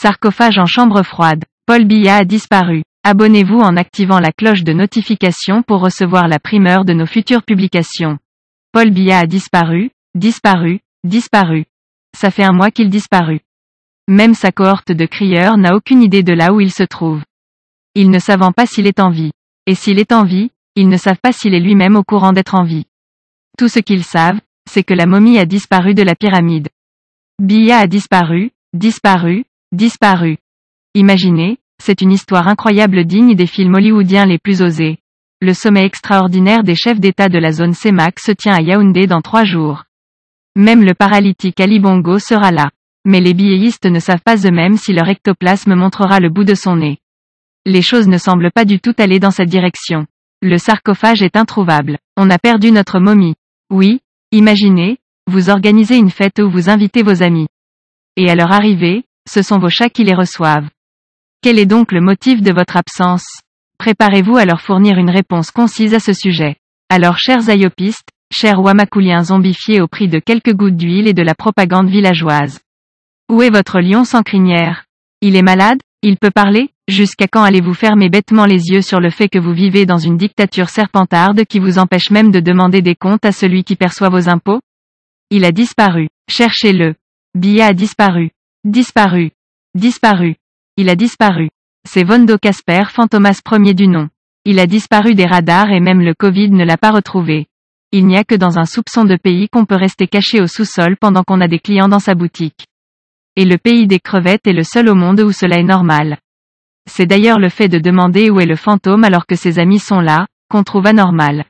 Sarcophage en chambre froide. Paul Biya a disparu. Abonnez-vous en activant la cloche de notification pour recevoir la primeur de nos futures publications. Paul Biya a disparu, disparu, disparu. Ça fait un mois qu'il disparut. Même sa cohorte de crieurs n'a aucune idée de là où il se trouve. Ils ne savent pas s'il est en vie. Et s'il est en vie, ils ne savent pas s'il est lui-même au courant d'être en vie. Tout ce qu'ils savent, c'est que la momie a disparu de la pyramide. Billa a disparu, disparu, Disparu. Imaginez, c'est une histoire incroyable digne des films hollywoodiens les plus osés. Le sommet extraordinaire des chefs d'État de la zone CEMAC se tient à Yaoundé dans trois jours. Même le paralytique Ali Bongo sera là. Mais les billets ne savent pas eux-mêmes si leur ectoplasme montrera le bout de son nez. Les choses ne semblent pas du tout aller dans cette direction. Le sarcophage est introuvable. On a perdu notre momie. Oui, imaginez, vous organisez une fête où vous invitez vos amis. Et à leur arrivée, ce sont vos chats qui les reçoivent. Quel est donc le motif de votre absence Préparez-vous à leur fournir une réponse concise à ce sujet. Alors chers ayopistes, chers wamakouliens zombifiés au prix de quelques gouttes d'huile et de la propagande villageoise. Où est votre lion sans crinière Il est malade il peut parler Jusqu'à quand allez-vous fermer bêtement les yeux sur le fait que vous vivez dans une dictature serpentarde qui vous empêche même de demander des comptes à celui qui perçoit vos impôts Il a disparu. Cherchez-le. Bia a disparu. Disparu. Disparu. Il a disparu. C'est Vondo Casper Fantomas premier du nom. Il a disparu des radars et même le Covid ne l'a pas retrouvé. Il n'y a que dans un soupçon de pays qu'on peut rester caché au sous-sol pendant qu'on a des clients dans sa boutique. Et le pays des crevettes est le seul au monde où cela est normal. C'est d'ailleurs le fait de demander où est le fantôme alors que ses amis sont là, qu'on trouve anormal.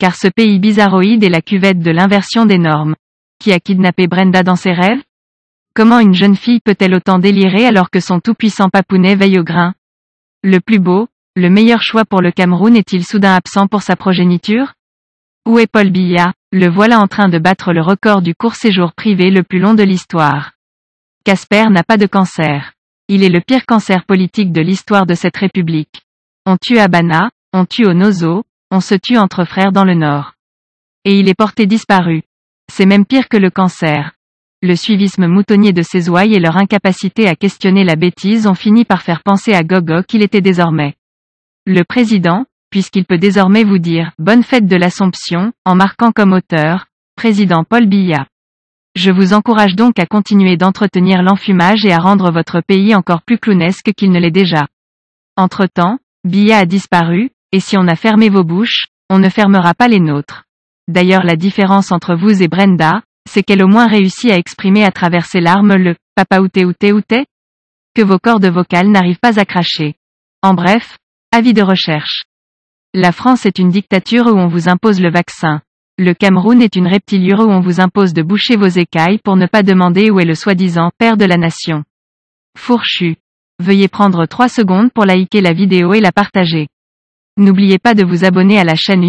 Car ce pays bizarroïde est la cuvette de l'inversion des normes. Qui a kidnappé Brenda dans ses rêves Comment une jeune fille peut-elle autant délirer alors que son tout-puissant papounet veille au grain Le plus beau, le meilleur choix pour le Cameroun est-il soudain absent pour sa progéniture Où est Paul Biya Le voilà en train de battre le record du court séjour privé le plus long de l'histoire. Casper n'a pas de cancer. Il est le pire cancer politique de l'histoire de cette république. On tue à Bana, on tue au Nozo, on se tue entre frères dans le Nord. Et il est porté disparu. C'est même pire que le cancer le suivisme moutonnier de ses ouailles et leur incapacité à questionner la bêtise ont fini par faire penser à Gogo qu'il était désormais. Le président, puisqu'il peut désormais vous dire « Bonne fête de l'Assomption », en marquant comme auteur, président Paul Biya. Je vous encourage donc à continuer d'entretenir l'enfumage et à rendre votre pays encore plus clownesque qu'il ne l'est déjà. Entre-temps, Biya a disparu, et si on a fermé vos bouches, on ne fermera pas les nôtres. D'ailleurs la différence entre vous et Brenda, c'est qu'elle au moins réussit à exprimer à travers ses larmes le « papa ou t'es ou t'es que vos cordes vocales n'arrivent pas à cracher. En bref, avis de recherche. La France est une dictature où on vous impose le vaccin. Le Cameroun est une reptilure où on vous impose de boucher vos écailles pour ne pas demander où est le soi-disant père de la nation. Fourchu. Veuillez prendre 3 secondes pour liker la vidéo et la partager. N'oubliez pas de vous abonner à la chaîne